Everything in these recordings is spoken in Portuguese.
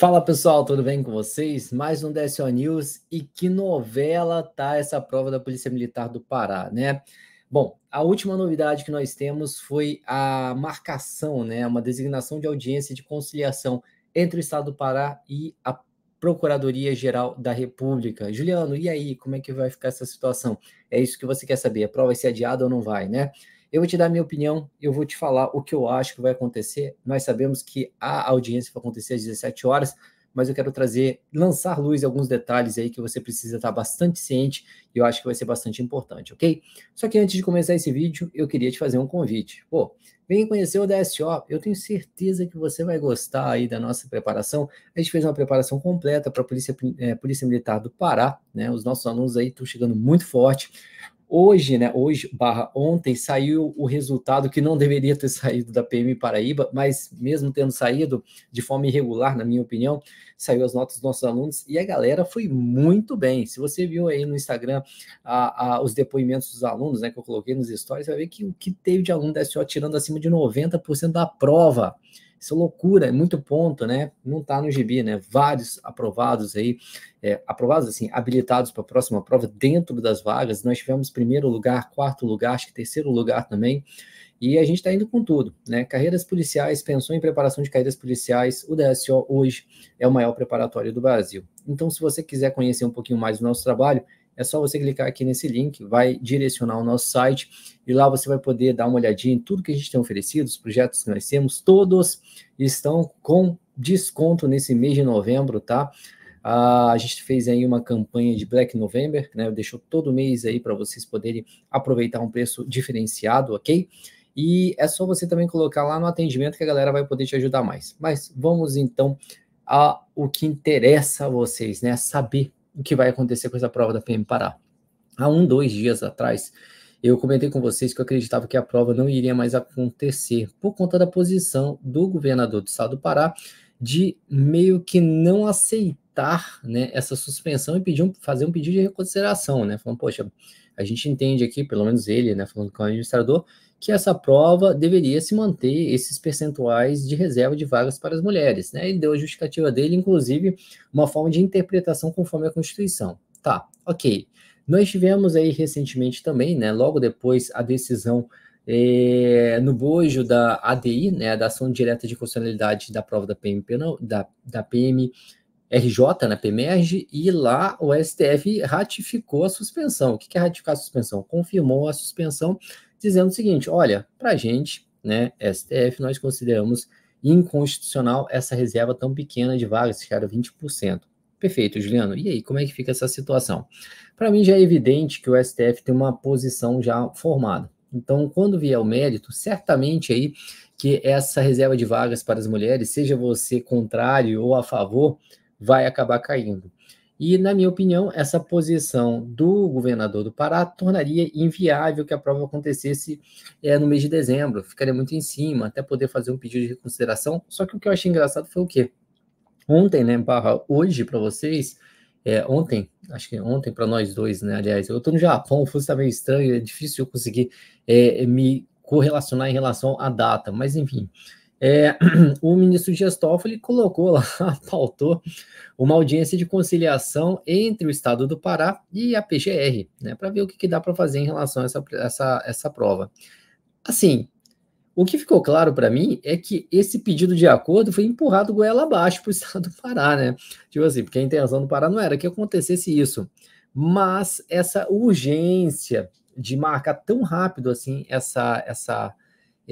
Fala pessoal, tudo bem com vocês? Mais um DSO News e que novela tá essa prova da Polícia Militar do Pará, né? Bom, a última novidade que nós temos foi a marcação, né? Uma designação de audiência de conciliação entre o Estado do Pará e a Procuradoria Geral da República. Juliano, e aí, como é que vai ficar essa situação? É isso que você quer saber? A prova vai ser adiada ou não vai, né? Eu vou te dar a minha opinião, eu vou te falar o que eu acho que vai acontecer. Nós sabemos que a audiência vai acontecer às 17 horas, mas eu quero trazer, lançar luz alguns detalhes aí que você precisa estar bastante ciente e eu acho que vai ser bastante importante, ok? Só que antes de começar esse vídeo, eu queria te fazer um convite. Pô, vem conhecer o DSO, eu tenho certeza que você vai gostar aí da nossa preparação. A gente fez uma preparação completa para a Polícia, é, Polícia Militar do Pará, né? Os nossos alunos aí estão chegando muito forte. Hoje, né, hoje barra ontem, saiu o resultado que não deveria ter saído da PM Paraíba, mas mesmo tendo saído de forma irregular, na minha opinião, saiu as notas dos nossos alunos e a galera foi muito bem. Se você viu aí no Instagram a, a, os depoimentos dos alunos, né, que eu coloquei nos stories, vai ver que o que teve de aluno da SO tirando acima de 90% da prova. Isso é loucura, é muito ponto, né? Não está no GB, né? Vários aprovados aí, é, aprovados assim, habilitados para a próxima prova dentro das vagas. Nós tivemos primeiro lugar, quarto lugar, acho que terceiro lugar também. E a gente está indo com tudo, né? Carreiras policiais, pensou em preparação de carreiras policiais. O DSO hoje é o maior preparatório do Brasil. Então, se você quiser conhecer um pouquinho mais do nosso trabalho, é só você clicar aqui nesse link, vai direcionar ao nosso site e lá você vai poder dar uma olhadinha em tudo que a gente tem oferecido, os projetos que nós temos, todos estão com desconto nesse mês de novembro, tá? Ah, a gente fez aí uma campanha de Black November, né? Deixou todo mês aí para vocês poderem aproveitar um preço diferenciado, ok? E é só você também colocar lá no atendimento que a galera vai poder te ajudar mais. Mas vamos então a o que interessa a vocês, né? Saber o que vai acontecer com essa prova da PM Pará. Há um, dois dias atrás, eu comentei com vocês que eu acreditava que a prova não iria mais acontecer por conta da posição do governador do estado do Pará de meio que não aceitar né, essa suspensão e pedir um, fazer um pedido de reconsideração, né? Falando, poxa, a gente entende aqui, pelo menos ele, né, falando com o administrador, que essa prova deveria se manter esses percentuais de reserva de vagas para as mulheres. Né? Ele deu a justificativa dele, inclusive, uma forma de interpretação conforme a Constituição. Tá, ok. Nós tivemos aí recentemente também, né, logo depois, a decisão é, no bojo da ADI, né, da Ação Direta de Constitucionalidade da prova da PMP, não, da, da PM RJ na né, PMERG e lá o STF ratificou a suspensão. O que é ratificar a suspensão? Confirmou a suspensão dizendo o seguinte: olha, para a gente, né, STF, nós consideramos inconstitucional essa reserva tão pequena de vagas, que era 20%. Perfeito, Juliano. E aí, como é que fica essa situação? Para mim já é evidente que o STF tem uma posição já formada. Então, quando vier o mérito, certamente aí que essa reserva de vagas para as mulheres, seja você contrário ou a favor, vai acabar caindo. E, na minha opinião, essa posição do governador do Pará tornaria inviável que a prova acontecesse é, no mês de dezembro. Ficaria muito em cima, até poder fazer um pedido de reconsideração. Só que o que eu achei engraçado foi o quê? Ontem, né, barra hoje para vocês, é, ontem, acho que ontem para nós dois, né, aliás, eu estou no Japão, o fuso está meio estranho, é difícil eu conseguir é, me correlacionar em relação à data, mas enfim. É, o ministro Dias Toffoli colocou lá, pautou uma audiência de conciliação entre o Estado do Pará e a PGR, né, para ver o que, que dá para fazer em relação a essa, essa, essa prova. Assim, o que ficou claro para mim é que esse pedido de acordo foi empurrado goela abaixo para o Estado do Pará, né? Tipo assim, porque a intenção do Pará não era que acontecesse isso, mas essa urgência de marcar tão rápido assim essa essa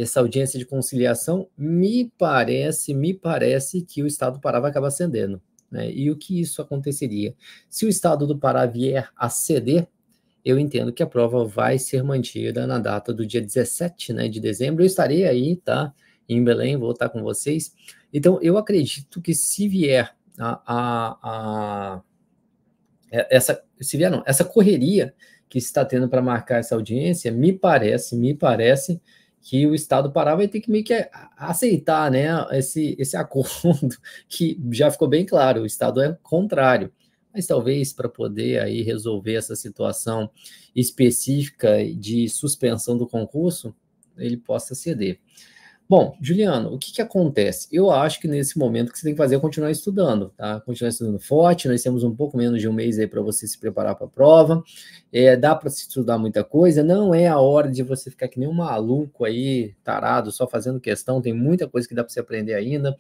essa audiência de conciliação, me parece, me parece que o Estado do Pará vai acabar cedendo. Né? E o que isso aconteceria? Se o Estado do Pará vier a ceder, eu entendo que a prova vai ser mantida na data do dia 17 né, de dezembro. Eu estarei aí, tá? Em Belém, vou estar com vocês. Então, eu acredito que se vier a, a, a é, essa, se vier, não, essa correria que está tendo para marcar essa audiência, me parece, me parece que o Estado do Pará vai ter que meio que é, aceitar né, esse, esse acordo, que já ficou bem claro, o Estado é contrário. Mas talvez para poder aí resolver essa situação específica de suspensão do concurso, ele possa ceder. Bom, Juliano, o que, que acontece? Eu acho que nesse momento que você tem que fazer é continuar estudando, tá? Continuar estudando forte, nós temos um pouco menos de um mês aí para você se preparar para a prova. É, dá para se estudar muita coisa, não é a hora de você ficar que nem um maluco aí, tarado, só fazendo questão, tem muita coisa que dá para você aprender ainda.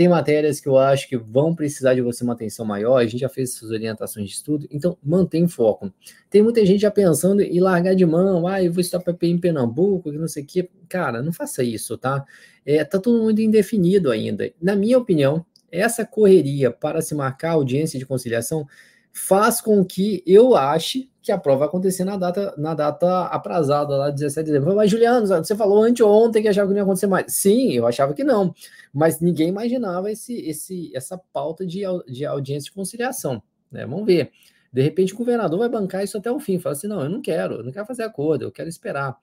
Tem matérias que eu acho que vão precisar de você uma atenção maior, a gente já fez suas orientações de estudo, então mantém foco. Tem muita gente já pensando em largar de mão, ah, eu vou estudar PP em Pernambuco, que não sei o quê. Cara, não faça isso, tá? É, tá todo mundo indefinido ainda. Na minha opinião, essa correria para se marcar audiência de conciliação faz com que eu ache que a prova vai acontecer na data, na data aprazada, lá 17 de dezembro. Mas, Juliano, você falou anteontem que achava que não ia acontecer mais. Sim, eu achava que não, mas ninguém imaginava esse, esse, essa pauta de, de audiência de conciliação. Né? Vamos ver. De repente, o governador vai bancar isso até o fim. Fala assim: não, eu não quero, eu não quero fazer acordo, eu quero esperar.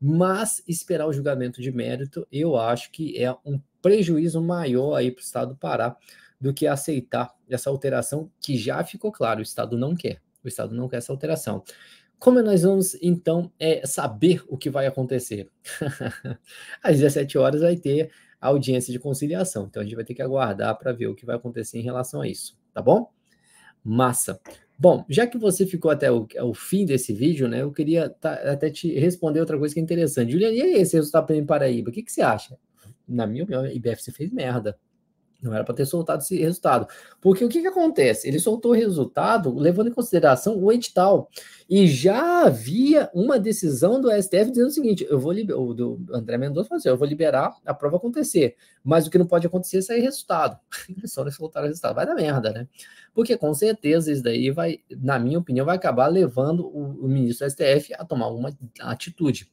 Mas esperar o julgamento de mérito, eu acho que é um prejuízo maior aí para o Estado do Pará do que aceitar essa alteração que já ficou claro, o Estado não quer. O Estado não quer essa alteração. Como nós vamos, então, é, saber o que vai acontecer? Às 17 horas vai ter a audiência de conciliação. Então, a gente vai ter que aguardar para ver o que vai acontecer em relação a isso, tá bom? Massa. Bom, já que você ficou até o, o fim desse vídeo, né? Eu queria tá, até te responder outra coisa que é interessante. Juliana, e aí esse resultado para Paraíba? O que, que você acha? Na minha opinião, o IBF se fez merda. Não era para ter soltado esse resultado. Porque o que, que acontece? Ele soltou o resultado levando em consideração o edital. E já havia uma decisão do STF dizendo o seguinte: eu vou liberar, o do André Mendonça falou assim, eu vou liberar a prova acontecer. Mas o que não pode acontecer é sair resultado. Eles só soltaram o resultado. Vai dar merda, né? Porque com certeza isso daí vai, na minha opinião, vai acabar levando o, o ministro do STF a tomar uma atitude.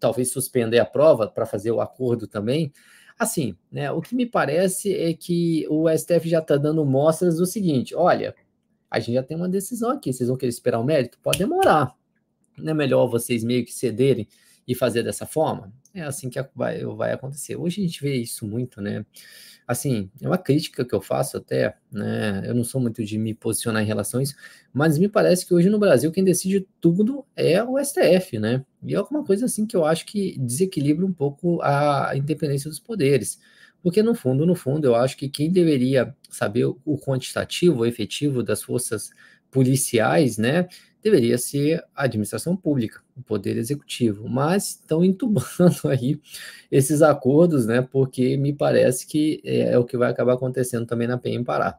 Talvez suspender a prova para fazer o acordo também Assim, né, o que me parece é que o STF já está dando mostras do seguinte: olha, a gente já tem uma decisão aqui, vocês vão querer esperar o mérito? Pode demorar. Não é melhor vocês meio que cederem e fazer dessa forma, é assim que vai, vai acontecer. Hoje a gente vê isso muito, né? Assim, é uma crítica que eu faço até, né? Eu não sou muito de me posicionar em relação a isso, mas me parece que hoje no Brasil quem decide tudo é o STF, né? E é alguma coisa assim que eu acho que desequilibra um pouco a independência dos poderes. Porque no fundo, no fundo, eu acho que quem deveria saber o quantitativo, o efetivo das forças policiais, né? deveria ser a administração pública, o poder executivo, mas estão entubando aí esses acordos, né? Porque me parece que é, é o que vai acabar acontecendo também na PM Pará.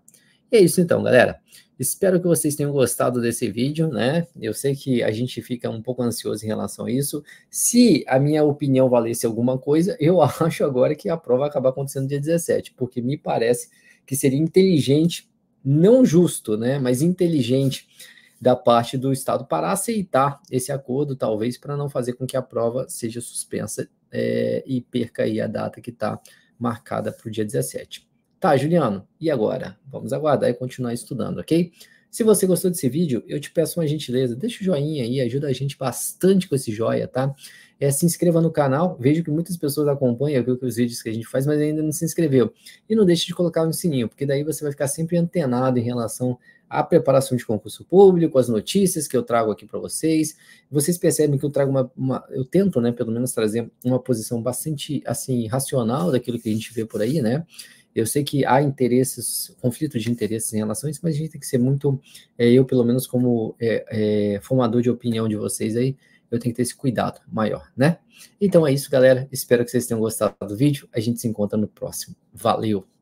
E é isso então, galera. Espero que vocês tenham gostado desse vídeo, né? Eu sei que a gente fica um pouco ansioso em relação a isso. Se a minha opinião valesse alguma coisa, eu acho agora que a prova vai acabar acontecendo dia 17, porque me parece que seria inteligente, não justo, né? Mas inteligente da parte do Estado para aceitar esse acordo, talvez para não fazer com que a prova seja suspensa é, e perca aí a data que está marcada para o dia 17. Tá, Juliano, e agora? Vamos aguardar e continuar estudando, ok? Se você gostou desse vídeo, eu te peço uma gentileza, deixa o joinha aí, ajuda a gente bastante com esse joia, tá? É, se inscreva no canal, vejo que muitas pessoas acompanham os vídeos que a gente faz, mas ainda não se inscreveu. E não deixe de colocar no sininho, porque daí você vai ficar sempre antenado em relação à preparação de concurso público, as notícias que eu trago aqui para vocês. Vocês percebem que eu trago uma, uma, eu tento, né, pelo menos trazer uma posição bastante, assim, racional daquilo que a gente vê por aí, né? Eu sei que há interesses, conflitos de interesses em relação a isso, mas a gente tem que ser muito, é, eu pelo menos como é, é, formador de opinião de vocês aí, eu tenho que ter esse cuidado maior, né? Então é isso, galera. Espero que vocês tenham gostado do vídeo. A gente se encontra no próximo. Valeu!